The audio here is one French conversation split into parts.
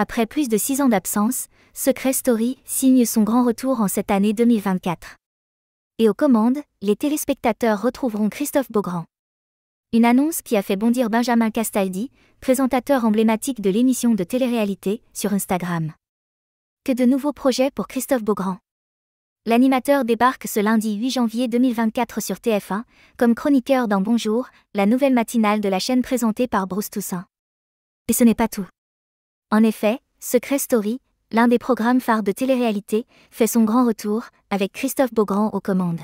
après plus de six ans d'absence, Secret Story signe son grand retour en cette année 2024. Et aux commandes, les téléspectateurs retrouveront Christophe Beaugrand. Une annonce qui a fait bondir Benjamin Castaldi, présentateur emblématique de l'émission de télé-réalité, sur Instagram. Que de nouveaux projets pour Christophe Beaugrand. L'animateur débarque ce lundi 8 janvier 2024 sur TF1, comme chroniqueur dans Bonjour, la nouvelle matinale de la chaîne présentée par Bruce Toussaint. Et ce n'est pas tout. En effet, Secret Story, l'un des programmes phares de télé-réalité, fait son grand retour, avec Christophe Beaugrand aux commandes.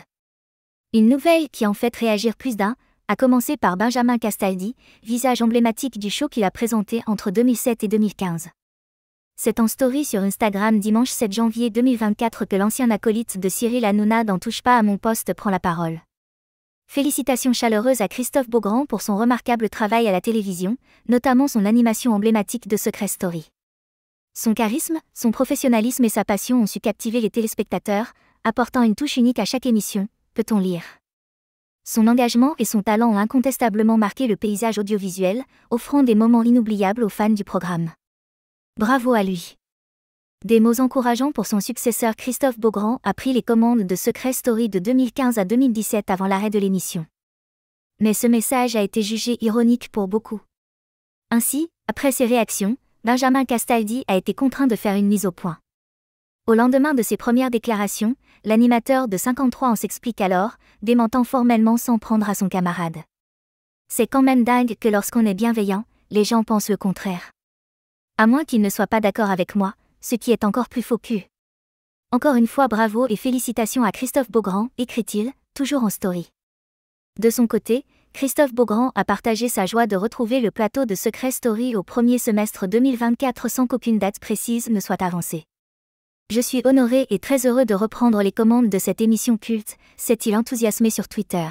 Une nouvelle qui en fait réagir plus d'un, a commencé par Benjamin Castaldi, visage emblématique du show qu'il a présenté entre 2007 et 2015. C'est en story sur Instagram dimanche 7 janvier 2024 que l'ancien acolyte de Cyril Hanouna d'En touche pas à mon poste prend la parole. Félicitations chaleureuses à Christophe Beaugrand pour son remarquable travail à la télévision, notamment son animation emblématique de Secret Story. Son charisme, son professionnalisme et sa passion ont su captiver les téléspectateurs, apportant une touche unique à chaque émission, peut-on lire. Son engagement et son talent ont incontestablement marqué le paysage audiovisuel, offrant des moments inoubliables aux fans du programme. Bravo à lui. Des mots encourageants pour son successeur Christophe Beaugrand a pris les commandes de Secret Story de 2015 à 2017 avant l'arrêt de l'émission. Mais ce message a été jugé ironique pour beaucoup. Ainsi, après ses réactions, Benjamin Castaldi a été contraint de faire une mise au point. Au lendemain de ses premières déclarations, l'animateur de 53 en s'explique alors, démentant formellement sans prendre à son camarade. C'est quand même dingue que lorsqu'on est bienveillant, les gens pensent le contraire. À moins qu'ils ne soient pas d'accord avec moi, ce qui est encore plus faux Encore une fois bravo et félicitations à Christophe Beaugrand, écrit-il, toujours en story. De son côté, Christophe Beaugrand a partagé sa joie de retrouver le plateau de Secret Story au premier semestre 2024 sans qu'aucune date précise ne soit avancée. Je suis honoré et très heureux de reprendre les commandes de cette émission culte, s'est-il enthousiasmé sur Twitter.